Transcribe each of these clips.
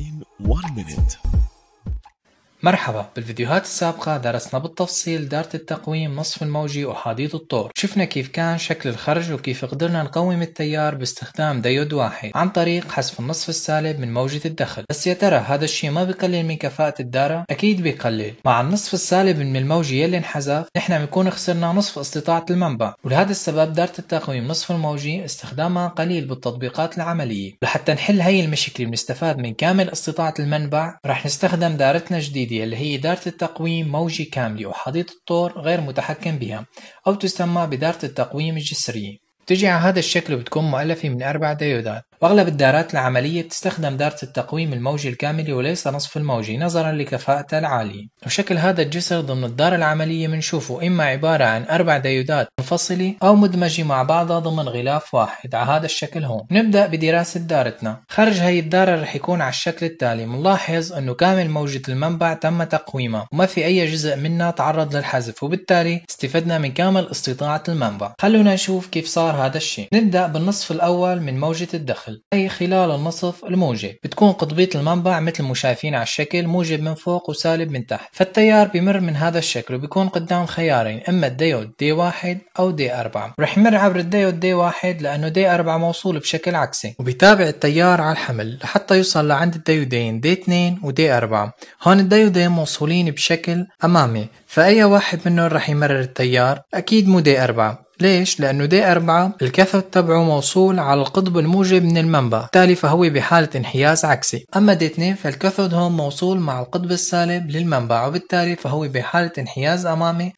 in one minute. مرحبا بالفيديوهات السابقة درسنا بالتفصيل دارة التقويم نصف الموجي وحديد الطور شفنا كيف كان شكل الخرج وكيف قدرنا نقوم التيار باستخدام ديود واحد عن طريق حذف النصف السالب من موجة الدخل بس يا ترى هذا الشيء ما بقلل من كفاءة الدارة؟ أكيد بقلل مع النصف السالب من الموجة يلي انحذف نحن بنكون خسرنا نصف استطاعة المنبع ولهذا السبب دارة التقويم نصف الموجي استخدامها قليل بالتطبيقات العملية لحتى نحل هي المشكلة بنستفاد من كامل استطاعة المنبع رح نستخدم دارتنا جديدة الجديدة اللي هي إدارة التقويم موجي كاملة وحديقة الطور غير متحكم بها أو تسمى بإدارة التقويم الجسرية بتجي على هذا الشكل وبتكون مؤلفة من أربع ديودات وأغلب الدارات العملية بتستخدم دارة التقويم الموجي الكاملة وليس نصف الموجي نظرا لكفاءتها العالية وشكل هذا الجسر ضمن الدارة العملية منشوفه إما عبارة عن أربع ديودات منفصلة أو مدمجة مع بعضها ضمن غلاف واحد على هذا الشكل هون نبدأ بدراسة دارتنا خارج هاي الدارة رح يكون على الشكل التالي منلاحظ أنه كامل موجة المنبع تم تقويمها وما في أي جزء منها تعرض للحذف وبالتالي استفدنا من كامل استطاعة المنبع خلونا نشوف كيف صار هذا الشيء نبدأ بالنصف الأول من موجة الدخل الداخل أي خلال النصف الموجب بتكون قطبية المنبع مثل ما شايفين على الشكل موجب من فوق وسالب من تحت فالتيار بمر من هذا الشكل وبيكون قدام خيارين إما الديود دي واحد أو دي أربعة رح يمر عبر الديود دي واحد لأنه دي أربعة موصول بشكل عكسي وبيتابع التيار على الحمل لحتى يوصل لعند الديودين دي اثنين ودي أربعة هون الديودين موصولين بشكل أمامي فأي واحد منهم رح يمرر التيار أكيد مو دي أربعة ليش؟ لأنه دي أربعة الكاثود تبعه موصول على القطب الموجب من المنبع تالي فهو بحالة انحياز عكسي أما دي 2 فالكاثود هون موصول مع القطب السالب للمنبع وبالتالي فهو بحالة انحياز أمامي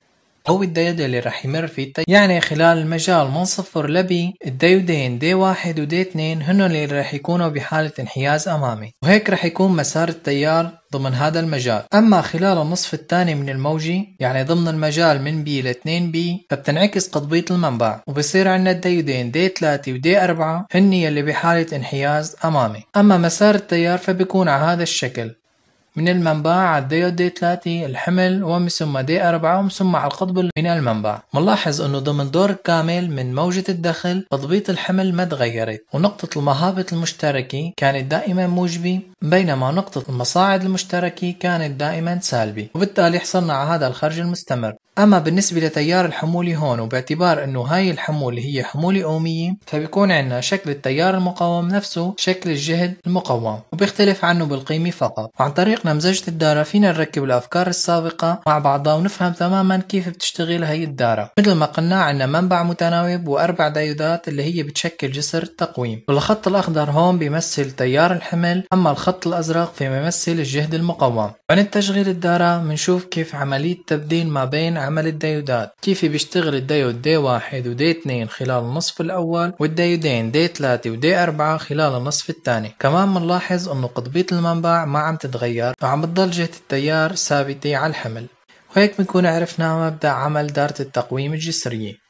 أو الديودة اللي راح يمر فيه التيار طيب، يعني خلال المجال من صفر لبي الديودين دي واحد ودي اثنين هن اللي راح يكونوا بحالة انحياز أمامي وهيك راح يكون مسار التيار ضمن هذا المجال أما خلال النصف الثاني من الموجة يعني ضمن المجال من بي ل 2 بي فبتنعكس قطبية المنبع وبصير عندنا الديودين دي 3 ودي 4 هن يلي بحالة انحياز أمامي أما مسار التيار فبيكون على هذا الشكل من المنبع على الدي دي 3 الحمل ومن ثم دي 4 ومن ثم على القطب من المنبع ملاحظ انه ضمن دور كامل من موجة الدخل تضبيط الحمل ما تغيرت ونقطة المهابط المشتركة كانت دائما موجبة بينما نقطة المصاعد المشتركة كانت دائما سالبة وبالتالي حصلنا على هذا الخرج المستمر اما بالنسبة لتيار الحمولة هون وباعتبار انه هاي الحمولة هي حمولة اومية فبيكون عندنا شكل التيار المقاوم نفسه شكل الجهد المقاوم وبيختلف عنه بالقيمة فقط عن طريق نمزجة الدارة فينا نركب الافكار السابقة مع بعضها ونفهم تماما كيف بتشتغل هاي الدارة مثل ما قلنا عندنا منبع متناوب واربع دايودات اللي هي بتشكل جسر التقويم والخط الاخضر هون بيمثل تيار الحمل اما الخط الازرق فيمثل الجهد المقاوم عن تشغيل الدارة بنشوف كيف عملية تبديل ما بين عمل الديودات كيف بيشتغل الديود دي واحد ودي اثنين خلال النصف الأول والديودين دي ثلاثة ودي أربعة خلال النصف الثاني كمان بنلاحظ أنه قطبية المنبع ما عم تتغير وعم تضل جهة التيار ثابتة على الحمل وهيك بنكون عرفنا مبدأ عمل دارة التقويم الجسرية